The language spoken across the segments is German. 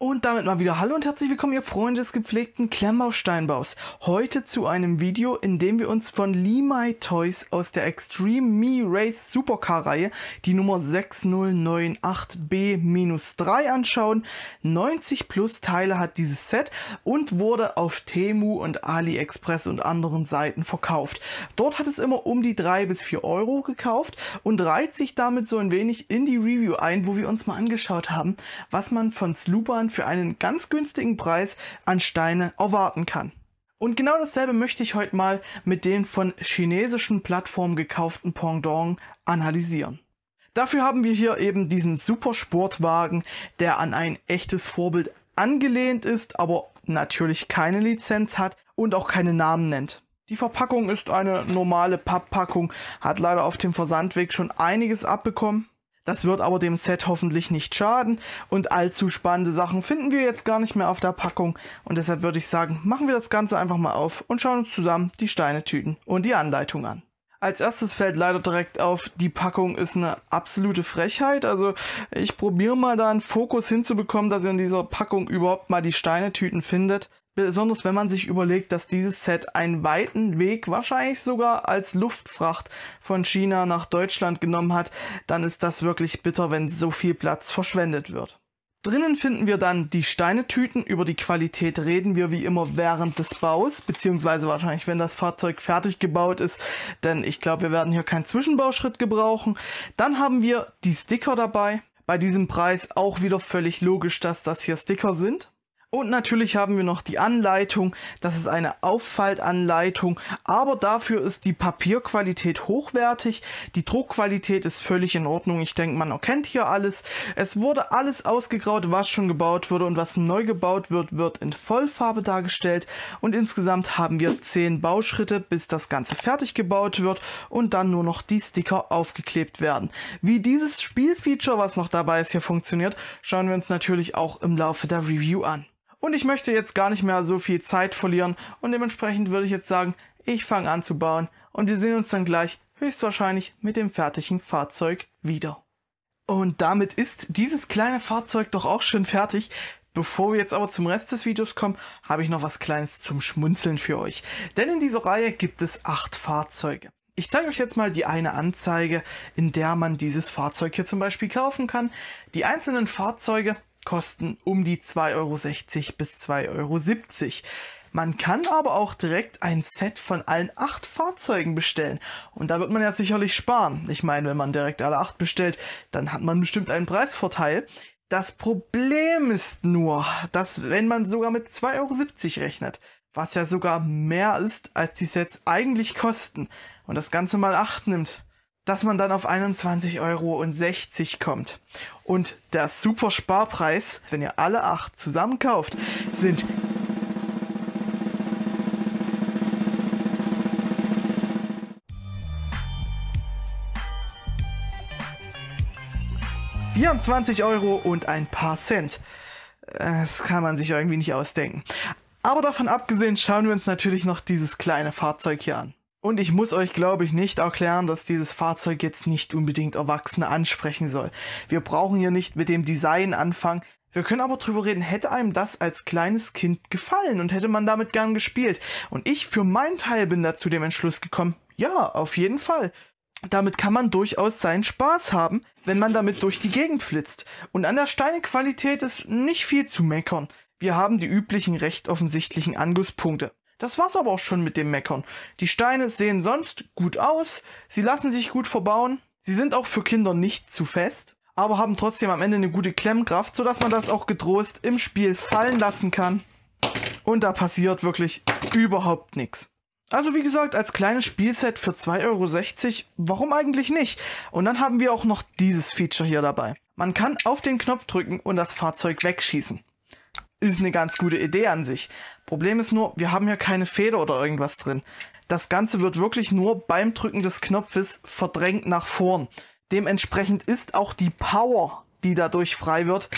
Und damit mal wieder Hallo und herzlich willkommen, ihr Freunde des gepflegten Klemmbausteinbaus. Heute zu einem Video, in dem wir uns von Limai Toys aus der Extreme Me Race Supercar-Reihe die Nummer 6098B-3 anschauen. 90 plus Teile hat dieses Set und wurde auf Temu und AliExpress und anderen Seiten verkauft. Dort hat es immer um die 3 bis 4 Euro gekauft und reiht sich damit so ein wenig in die Review ein, wo wir uns mal angeschaut haben, was man von Sloopern für einen ganz günstigen Preis an Steine erwarten kann. Und genau dasselbe möchte ich heute mal mit den von chinesischen Plattformen gekauften Pendant analysieren. Dafür haben wir hier eben diesen Supersportwagen, der an ein echtes Vorbild angelehnt ist, aber natürlich keine Lizenz hat und auch keine Namen nennt. Die Verpackung ist eine normale Papppackung, hat leider auf dem Versandweg schon einiges abbekommen. Das wird aber dem Set hoffentlich nicht schaden und allzu spannende Sachen finden wir jetzt gar nicht mehr auf der Packung und deshalb würde ich sagen, machen wir das Ganze einfach mal auf und schauen uns zusammen die Steinetüten und die Anleitung an. Als erstes fällt leider direkt auf, die Packung ist eine absolute Frechheit. Also ich probiere mal da einen Fokus hinzubekommen, dass ihr in dieser Packung überhaupt mal die Steinetüten findet. Besonders wenn man sich überlegt, dass dieses Set einen weiten Weg, wahrscheinlich sogar als Luftfracht von China nach Deutschland genommen hat, dann ist das wirklich bitter, wenn so viel Platz verschwendet wird. Drinnen finden wir dann die Steinetüten. Über die Qualität reden wir wie immer während des Baus, beziehungsweise wahrscheinlich, wenn das Fahrzeug fertig gebaut ist, denn ich glaube, wir werden hier keinen Zwischenbauschritt gebrauchen. Dann haben wir die Sticker dabei. Bei diesem Preis auch wieder völlig logisch, dass das hier Sticker sind. Und natürlich haben wir noch die Anleitung. Das ist eine Auffaltanleitung, aber dafür ist die Papierqualität hochwertig. Die Druckqualität ist völlig in Ordnung. Ich denke, man erkennt hier alles. Es wurde alles ausgegraut, was schon gebaut wurde und was neu gebaut wird, wird in Vollfarbe dargestellt. Und insgesamt haben wir zehn Bauschritte, bis das Ganze fertig gebaut wird und dann nur noch die Sticker aufgeklebt werden. Wie dieses Spielfeature, was noch dabei ist, hier funktioniert, schauen wir uns natürlich auch im Laufe der Review an. Und ich möchte jetzt gar nicht mehr so viel Zeit verlieren und dementsprechend würde ich jetzt sagen, ich fange an zu bauen und wir sehen uns dann gleich höchstwahrscheinlich mit dem fertigen Fahrzeug wieder. Und damit ist dieses kleine Fahrzeug doch auch schon fertig. Bevor wir jetzt aber zum Rest des Videos kommen, habe ich noch was Kleines zum Schmunzeln für euch. Denn in dieser Reihe gibt es acht Fahrzeuge. Ich zeige euch jetzt mal die eine Anzeige, in der man dieses Fahrzeug hier zum Beispiel kaufen kann. Die einzelnen Fahrzeuge kosten um die 2,60 Euro bis 2,70 Euro. Man kann aber auch direkt ein Set von allen acht Fahrzeugen bestellen. Und da wird man ja sicherlich sparen. Ich meine, wenn man direkt alle acht bestellt, dann hat man bestimmt einen Preisvorteil. Das Problem ist nur, dass wenn man sogar mit 2,70 Euro rechnet, was ja sogar mehr ist, als die Sets eigentlich kosten, und das Ganze mal acht nimmt, dass man dann auf 21,60 Euro kommt. Und der super Sparpreis, wenn ihr alle acht zusammen kauft, sind ...24 Euro und ein paar Cent. Das kann man sich irgendwie nicht ausdenken. Aber davon abgesehen schauen wir uns natürlich noch dieses kleine Fahrzeug hier an. Und ich muss euch, glaube ich, nicht erklären, dass dieses Fahrzeug jetzt nicht unbedingt Erwachsene ansprechen soll. Wir brauchen hier nicht mit dem Design anfangen. Wir können aber drüber reden, hätte einem das als kleines Kind gefallen und hätte man damit gern gespielt. Und ich für meinen Teil bin da zu dem Entschluss gekommen, ja, auf jeden Fall. Damit kann man durchaus seinen Spaß haben, wenn man damit durch die Gegend flitzt. Und an der Steinequalität ist nicht viel zu meckern. Wir haben die üblichen recht offensichtlichen Angusspunkte. Das war's aber auch schon mit dem Meckern. Die Steine sehen sonst gut aus, sie lassen sich gut verbauen, sie sind auch für Kinder nicht zu fest, aber haben trotzdem am Ende eine gute Klemmkraft, sodass man das auch getrost im Spiel fallen lassen kann. Und da passiert wirklich überhaupt nichts. Also wie gesagt, als kleines Spielset für 2,60 Euro, warum eigentlich nicht? Und dann haben wir auch noch dieses Feature hier dabei. Man kann auf den Knopf drücken und das Fahrzeug wegschießen ist eine ganz gute Idee an sich. Problem ist nur, wir haben hier keine Feder oder irgendwas drin. Das Ganze wird wirklich nur beim Drücken des Knopfes verdrängt nach vorn. Dementsprechend ist auch die Power, die dadurch frei wird,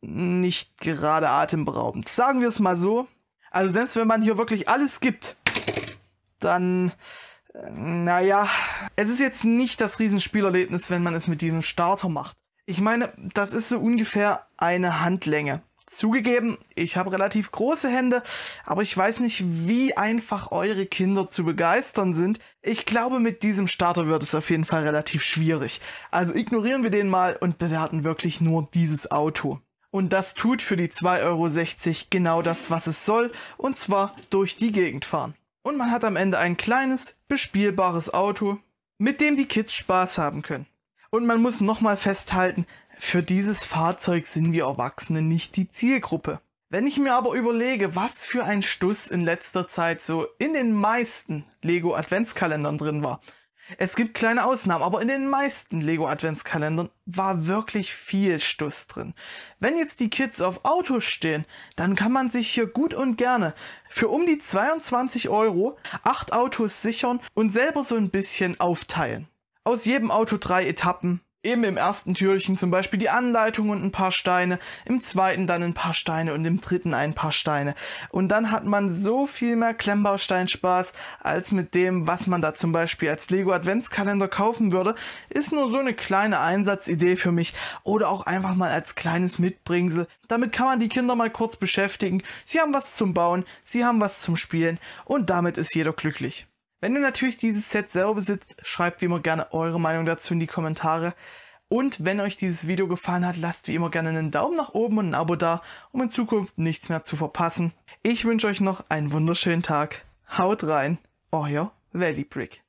nicht gerade atemberaubend. Sagen wir es mal so. Also selbst wenn man hier wirklich alles gibt, dann, naja, es ist jetzt nicht das Riesenspielerlebnis, wenn man es mit diesem Starter macht. Ich meine, das ist so ungefähr eine Handlänge. Zugegeben, ich habe relativ große Hände, aber ich weiß nicht, wie einfach eure Kinder zu begeistern sind. Ich glaube, mit diesem Starter wird es auf jeden Fall relativ schwierig. Also ignorieren wir den mal und bewerten wirklich nur dieses Auto. Und das tut für die 2,60 Euro genau das, was es soll, und zwar durch die Gegend fahren. Und man hat am Ende ein kleines, bespielbares Auto, mit dem die Kids Spaß haben können. Und man muss nochmal festhalten, für dieses Fahrzeug sind wir Erwachsene nicht die Zielgruppe. Wenn ich mir aber überlege, was für ein Stuss in letzter Zeit so in den meisten Lego Adventskalendern drin war. Es gibt kleine Ausnahmen, aber in den meisten Lego Adventskalendern war wirklich viel Stuss drin. Wenn jetzt die Kids auf Autos stehen, dann kann man sich hier gut und gerne für um die 22 Euro acht Autos sichern und selber so ein bisschen aufteilen. Aus jedem Auto drei Etappen, Eben im ersten Türchen zum Beispiel die Anleitung und ein paar Steine, im zweiten dann ein paar Steine und im dritten ein paar Steine. Und dann hat man so viel mehr Klemmbausteinspaß als mit dem, was man da zum Beispiel als Lego Adventskalender kaufen würde. Ist nur so eine kleine Einsatzidee für mich oder auch einfach mal als kleines Mitbringsel. Damit kann man die Kinder mal kurz beschäftigen. Sie haben was zum Bauen, sie haben was zum Spielen und damit ist jeder glücklich. Wenn du natürlich dieses Set selber besitzt, schreibt wie immer gerne eure Meinung dazu in die Kommentare. Und wenn euch dieses Video gefallen hat, lasst wie immer gerne einen Daumen nach oben und ein Abo da, um in Zukunft nichts mehr zu verpassen. Ich wünsche euch noch einen wunderschönen Tag. Haut rein, euer Valley Brick.